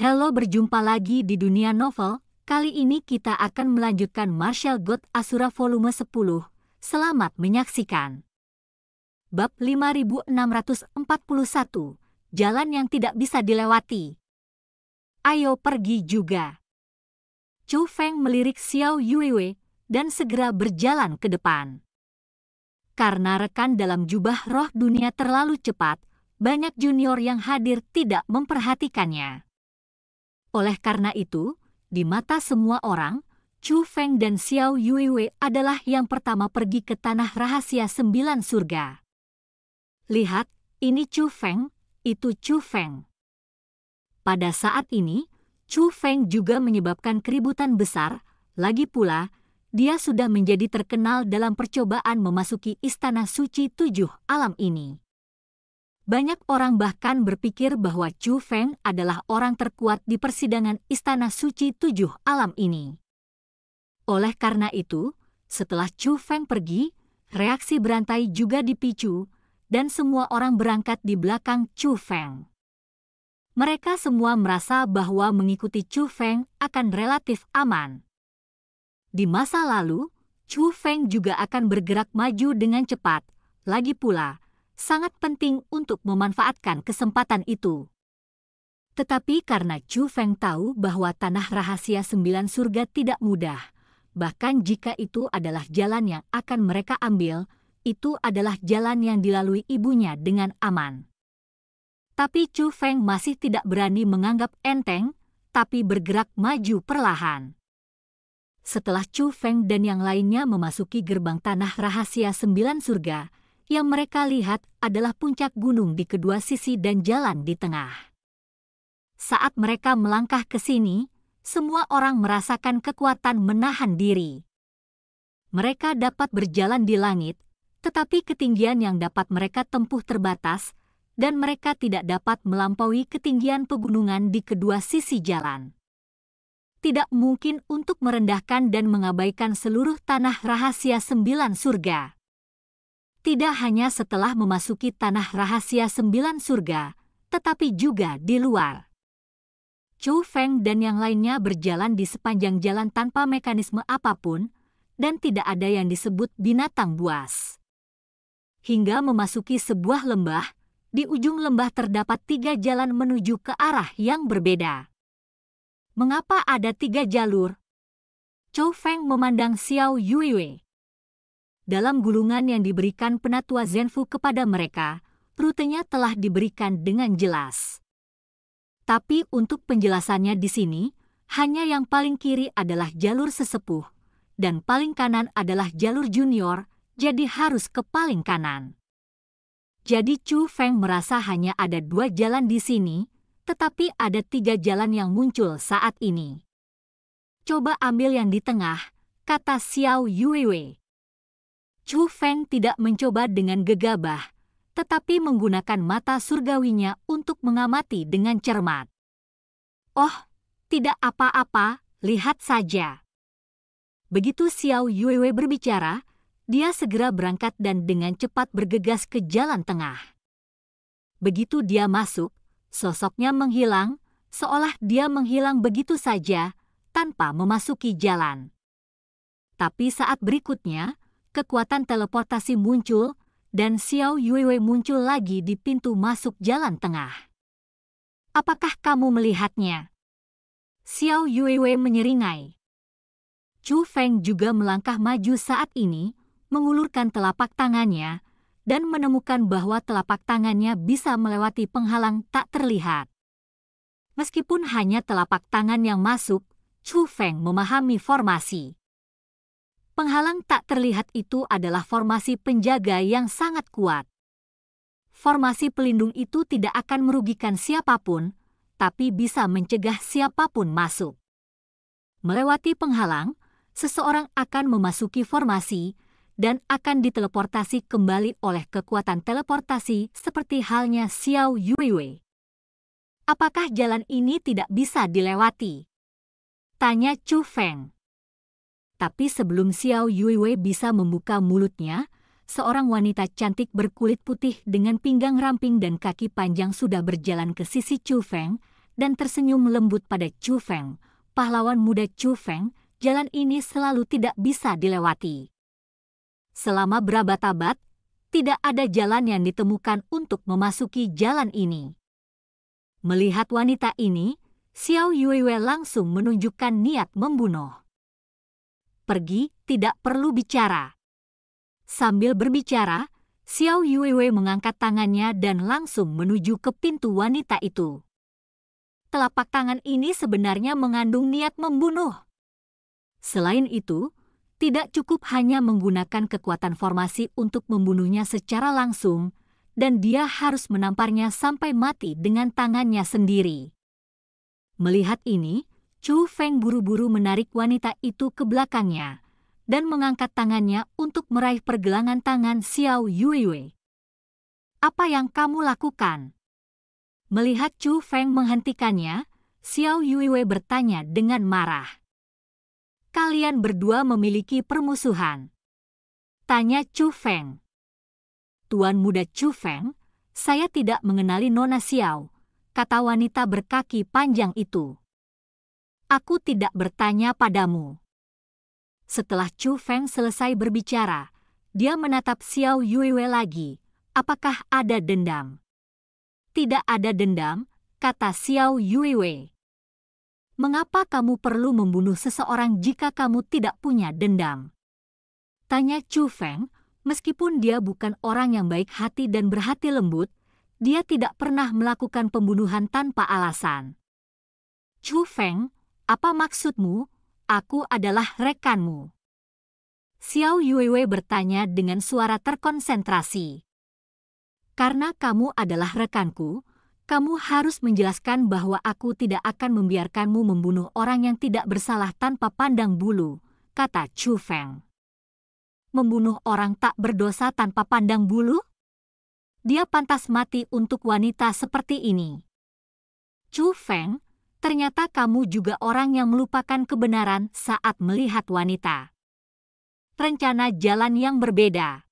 Halo, berjumpa lagi di dunia novel, kali ini kita akan melanjutkan Marshall God Asura volume 10. Selamat menyaksikan. Bab 5641, Jalan yang tidak bisa dilewati. Ayo pergi juga. Chu Feng melirik Xiao Yuewe dan segera berjalan ke depan. Karena rekan dalam jubah roh dunia terlalu cepat, banyak junior yang hadir tidak memperhatikannya. Oleh karena itu, di mata semua orang, Chu Feng dan Xiao Yuewe adalah yang pertama pergi ke tanah rahasia sembilan surga. Lihat, ini Chu Feng, itu Chu Feng. Pada saat ini, Chu Feng juga menyebabkan keributan besar, lagi pula, dia sudah menjadi terkenal dalam percobaan memasuki istana suci tujuh alam ini. Banyak orang bahkan berpikir bahwa Chu Feng adalah orang terkuat di persidangan Istana Suci Tujuh Alam ini. Oleh karena itu, setelah Chu Feng pergi, reaksi berantai juga dipicu, dan semua orang berangkat di belakang Chu Feng. Mereka semua merasa bahwa mengikuti Chu Feng akan relatif aman. Di masa lalu, Chu Feng juga akan bergerak maju dengan cepat, lagi pula, sangat penting untuk memanfaatkan kesempatan itu. Tetapi karena Chu Feng tahu bahwa tanah rahasia sembilan surga tidak mudah, bahkan jika itu adalah jalan yang akan mereka ambil, itu adalah jalan yang dilalui ibunya dengan aman. Tapi Chu Feng masih tidak berani menganggap enteng, tapi bergerak maju perlahan. Setelah Chu Feng dan yang lainnya memasuki gerbang tanah rahasia sembilan surga, yang mereka lihat adalah puncak gunung di kedua sisi dan jalan di tengah. Saat mereka melangkah ke sini, semua orang merasakan kekuatan menahan diri. Mereka dapat berjalan di langit, tetapi ketinggian yang dapat mereka tempuh terbatas, dan mereka tidak dapat melampaui ketinggian pegunungan di kedua sisi jalan. Tidak mungkin untuk merendahkan dan mengabaikan seluruh tanah rahasia sembilan surga tidak hanya setelah memasuki tanah rahasia sembilan surga, tetapi juga di luar. Chou Feng dan yang lainnya berjalan di sepanjang jalan tanpa mekanisme apapun, dan tidak ada yang disebut binatang buas. Hingga memasuki sebuah lembah, di ujung lembah terdapat tiga jalan menuju ke arah yang berbeda. Mengapa ada tiga jalur? Chou Feng memandang Xiao Yuewei dalam gulungan yang diberikan penatua Zenfu kepada mereka, rutenya telah diberikan dengan jelas. Tapi untuk penjelasannya di sini, hanya yang paling kiri adalah jalur sesepuh, dan paling kanan adalah jalur junior, jadi harus ke paling kanan. Jadi Chu Feng merasa hanya ada dua jalan di sini, tetapi ada tiga jalan yang muncul saat ini. Coba ambil yang di tengah, kata Xiao Yuewei. Chu Feng tidak mencoba dengan gegabah, tetapi menggunakan mata surgawinya untuk mengamati dengan cermat. Oh, tidak apa-apa, lihat saja. Begitu Xiao Yuewe berbicara, dia segera berangkat dan dengan cepat bergegas ke jalan tengah. Begitu dia masuk, sosoknya menghilang, seolah dia menghilang begitu saja, tanpa memasuki jalan. Tapi saat berikutnya, kekuatan teleportasi muncul, dan Xiao Yuewei muncul lagi di pintu masuk jalan tengah. Apakah kamu melihatnya? Xiao Yuewei menyeringai. Chu Feng juga melangkah maju saat ini, mengulurkan telapak tangannya, dan menemukan bahwa telapak tangannya bisa melewati penghalang tak terlihat. Meskipun hanya telapak tangan yang masuk, Chu Feng memahami formasi. Penghalang tak terlihat itu adalah formasi penjaga yang sangat kuat. Formasi pelindung itu tidak akan merugikan siapapun, tapi bisa mencegah siapapun masuk. Melewati penghalang, seseorang akan memasuki formasi dan akan diteleportasi kembali oleh kekuatan teleportasi seperti halnya Xiao Yuriwei. Apakah jalan ini tidak bisa dilewati? Tanya Chu Feng. Tapi sebelum Xiao Yuewei bisa membuka mulutnya, seorang wanita cantik berkulit putih dengan pinggang ramping dan kaki panjang sudah berjalan ke sisi Chu Feng dan tersenyum lembut pada Chu Feng, pahlawan muda Chu Feng, jalan ini selalu tidak bisa dilewati. Selama berabad-abad, tidak ada jalan yang ditemukan untuk memasuki jalan ini. Melihat wanita ini, Xiao Yuewei langsung menunjukkan niat membunuh pergi, tidak perlu bicara. Sambil berbicara, Xiao Yuewei mengangkat tangannya dan langsung menuju ke pintu wanita itu. Telapak tangan ini sebenarnya mengandung niat membunuh. Selain itu, tidak cukup hanya menggunakan kekuatan formasi untuk membunuhnya secara langsung, dan dia harus menamparnya sampai mati dengan tangannya sendiri. Melihat ini, Chu Feng buru-buru menarik wanita itu ke belakangnya dan mengangkat tangannya untuk meraih pergelangan tangan Xiao Yueyue. Apa yang kamu lakukan? Melihat Chu Feng menghentikannya, Xiao Yueyue bertanya dengan marah. Kalian berdua memiliki permusuhan. Tanya Chu Feng. Tuan muda Chu Feng, saya tidak mengenali Nona Xiao, kata wanita berkaki panjang itu. Aku tidak bertanya padamu. Setelah Chu Feng selesai berbicara, dia menatap Xiao Yuewe lagi. Apakah ada dendam? Tidak ada dendam, kata Xiao Yuewe. Mengapa kamu perlu membunuh seseorang jika kamu tidak punya dendam? Tanya Chu Feng, meskipun dia bukan orang yang baik hati dan berhati lembut, dia tidak pernah melakukan pembunuhan tanpa alasan. Chu Feng, apa maksudmu? Aku adalah rekanmu. Xiao Yuewei bertanya dengan suara terkonsentrasi. Karena kamu adalah rekanku, kamu harus menjelaskan bahwa aku tidak akan membiarkanmu membunuh orang yang tidak bersalah tanpa pandang bulu, kata Chu Feng. Membunuh orang tak berdosa tanpa pandang bulu? Dia pantas mati untuk wanita seperti ini. Chu Feng, ternyata kamu juga orang yang melupakan kebenaran saat melihat wanita. Rencana jalan yang berbeda.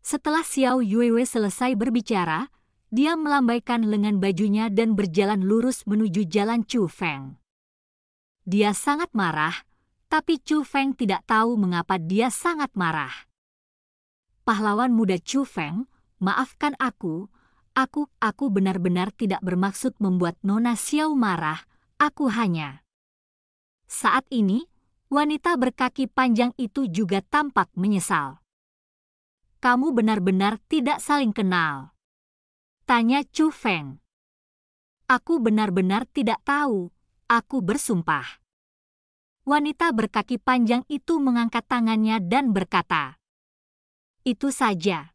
Setelah Xiao Yuewe selesai berbicara, dia melambaikan lengan bajunya dan berjalan lurus menuju jalan Chu Feng. Dia sangat marah, tapi Chu Feng tidak tahu mengapa dia sangat marah. Pahlawan muda Chu Feng, maafkan aku, Aku, aku benar-benar tidak bermaksud membuat Nona Xiao marah, aku hanya. Saat ini, wanita berkaki panjang itu juga tampak menyesal. Kamu benar-benar tidak saling kenal. Tanya Chu Feng. Aku benar-benar tidak tahu, aku bersumpah. Wanita berkaki panjang itu mengangkat tangannya dan berkata, Itu saja.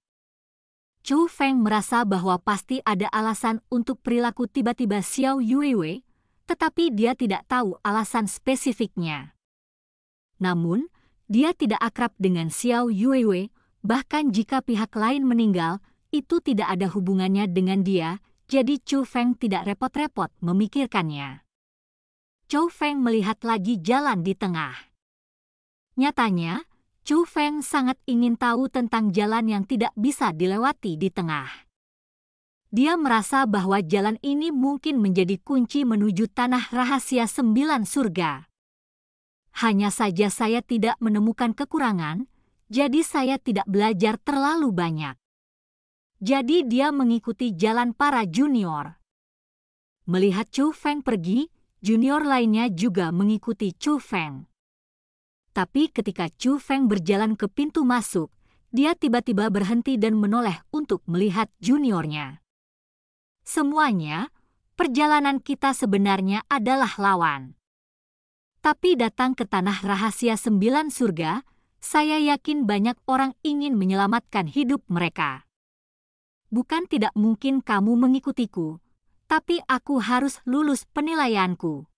Chu Feng merasa bahwa pasti ada alasan untuk perilaku tiba-tiba Xiao Yuewei, tetapi dia tidak tahu alasan spesifiknya. Namun, dia tidak akrab dengan Xiao Yuewei, bahkan jika pihak lain meninggal, itu tidak ada hubungannya dengan dia, jadi Chu Feng tidak repot-repot memikirkannya. Chou Feng melihat lagi jalan di tengah. Nyatanya, Chu Feng sangat ingin tahu tentang jalan yang tidak bisa dilewati di tengah. Dia merasa bahwa jalan ini mungkin menjadi kunci menuju tanah rahasia sembilan surga. Hanya saja saya tidak menemukan kekurangan, jadi saya tidak belajar terlalu banyak. Jadi dia mengikuti jalan para junior. Melihat Chu Feng pergi, junior lainnya juga mengikuti Chu Feng. Tapi ketika Chu Feng berjalan ke pintu masuk, dia tiba-tiba berhenti dan menoleh untuk melihat juniornya. Semuanya, perjalanan kita sebenarnya adalah lawan. Tapi datang ke tanah rahasia sembilan surga, saya yakin banyak orang ingin menyelamatkan hidup mereka. Bukan tidak mungkin kamu mengikutiku, tapi aku harus lulus penilaianku.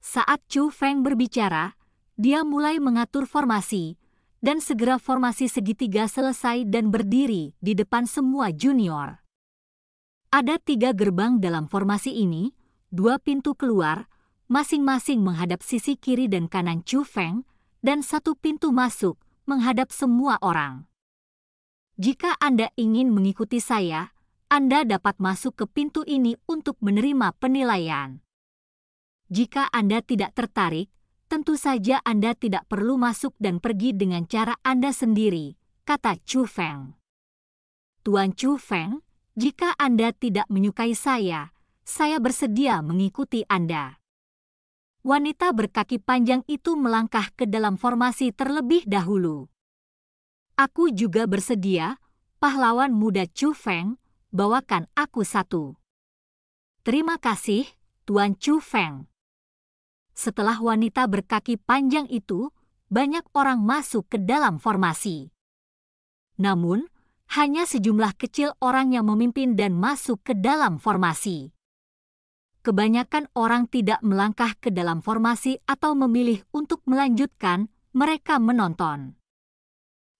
Saat Chu Feng berbicara, dia mulai mengatur formasi, dan segera formasi segitiga selesai dan berdiri di depan semua junior. Ada tiga gerbang dalam formasi ini, dua pintu keluar, masing-masing menghadap sisi kiri dan kanan Chu Feng, dan satu pintu masuk menghadap semua orang. Jika Anda ingin mengikuti saya, Anda dapat masuk ke pintu ini untuk menerima penilaian. Jika Anda tidak tertarik, Tentu saja Anda tidak perlu masuk dan pergi dengan cara Anda sendiri, kata Chu Feng. Tuan Chu Feng, jika Anda tidak menyukai saya, saya bersedia mengikuti Anda. Wanita berkaki panjang itu melangkah ke dalam formasi terlebih dahulu. Aku juga bersedia, pahlawan muda Chu Feng, bawakan aku satu. Terima kasih, Tuan Chu Feng. Setelah wanita berkaki panjang itu, banyak orang masuk ke dalam formasi. Namun, hanya sejumlah kecil orang yang memimpin dan masuk ke dalam formasi. Kebanyakan orang tidak melangkah ke dalam formasi atau memilih untuk melanjutkan, mereka menonton.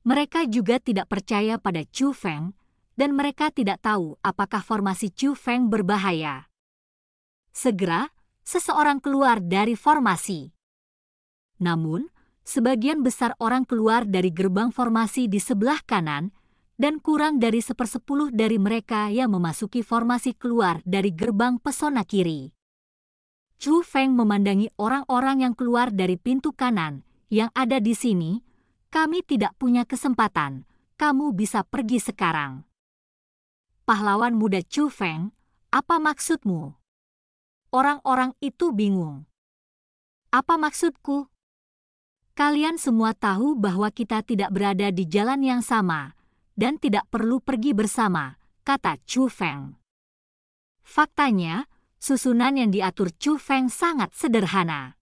Mereka juga tidak percaya pada Chu Feng, dan mereka tidak tahu apakah formasi Chu Feng berbahaya. Segera, seseorang keluar dari formasi. Namun, sebagian besar orang keluar dari gerbang formasi di sebelah kanan dan kurang dari sepersepuluh dari mereka yang memasuki formasi keluar dari gerbang pesona kiri. Chu Feng memandangi orang-orang yang keluar dari pintu kanan yang ada di sini. Kami tidak punya kesempatan. Kamu bisa pergi sekarang. Pahlawan muda Chu Feng, apa maksudmu? orang-orang itu bingung. Apa maksudku? Kalian semua tahu bahwa kita tidak berada di jalan yang sama dan tidak perlu pergi bersama, kata Chu Feng. Faktanya, susunan yang diatur Chu Feng sangat sederhana.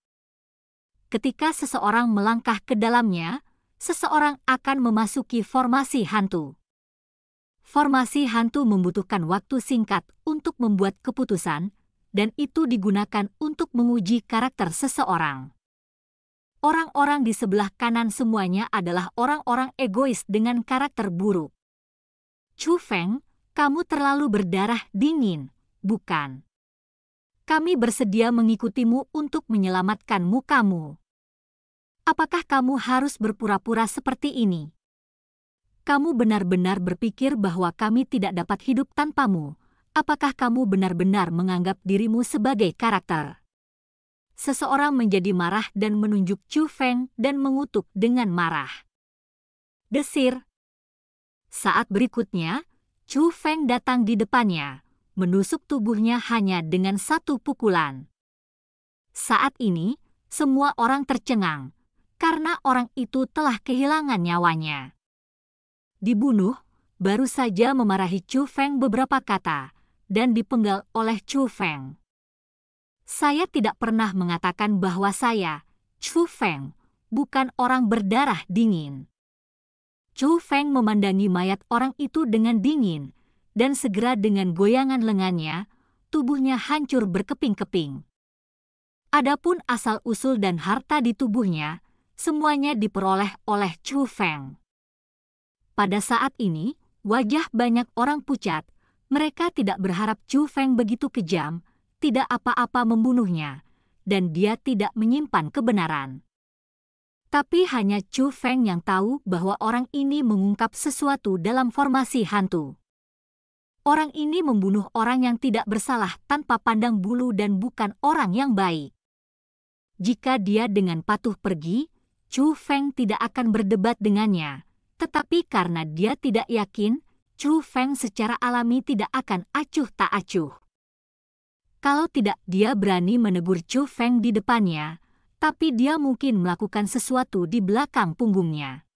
Ketika seseorang melangkah ke dalamnya, seseorang akan memasuki formasi hantu. Formasi hantu membutuhkan waktu singkat untuk membuat keputusan, dan itu digunakan untuk menguji karakter seseorang. Orang-orang di sebelah kanan semuanya adalah orang-orang egois dengan karakter buruk. Chu Feng, kamu terlalu berdarah dingin, bukan? Kami bersedia mengikutimu untuk menyelamatkanmu kamu. Apakah kamu harus berpura-pura seperti ini? Kamu benar-benar berpikir bahwa kami tidak dapat hidup tanpamu, apakah kamu benar-benar menganggap dirimu sebagai karakter? Seseorang menjadi marah dan menunjuk Chu Feng dan mengutuk dengan marah. Desir. Saat berikutnya, Chu Feng datang di depannya, menusuk tubuhnya hanya dengan satu pukulan. Saat ini, semua orang tercengang karena orang itu telah kehilangan nyawanya. Dibunuh, baru saja memarahi Chu Feng beberapa kata, dan dipenggal oleh Chu Feng. Saya tidak pernah mengatakan bahwa saya, Chu Feng, bukan orang berdarah dingin. Chu Feng memandangi mayat orang itu dengan dingin, dan segera dengan goyangan lengannya, tubuhnya hancur berkeping-keping. Adapun asal-usul dan harta di tubuhnya, semuanya diperoleh oleh Chu Feng. Pada saat ini, wajah banyak orang pucat mereka tidak berharap Chu Feng begitu kejam, tidak apa-apa membunuhnya, dan dia tidak menyimpan kebenaran. Tapi hanya Chu Feng yang tahu bahwa orang ini mengungkap sesuatu dalam formasi hantu. Orang ini membunuh orang yang tidak bersalah tanpa pandang bulu dan bukan orang yang baik. Jika dia dengan patuh pergi, Chu Feng tidak akan berdebat dengannya. Tetapi karena dia tidak yakin, Chu Feng secara alami tidak akan acuh tak acuh. Kalau tidak dia berani menegur Chu Feng di depannya, tapi dia mungkin melakukan sesuatu di belakang punggungnya.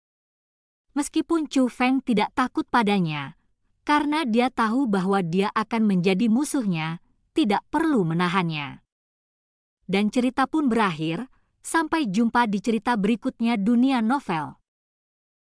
Meskipun Chu Feng tidak takut padanya, karena dia tahu bahwa dia akan menjadi musuhnya, tidak perlu menahannya. Dan cerita pun berakhir, sampai jumpa di cerita berikutnya dunia novel.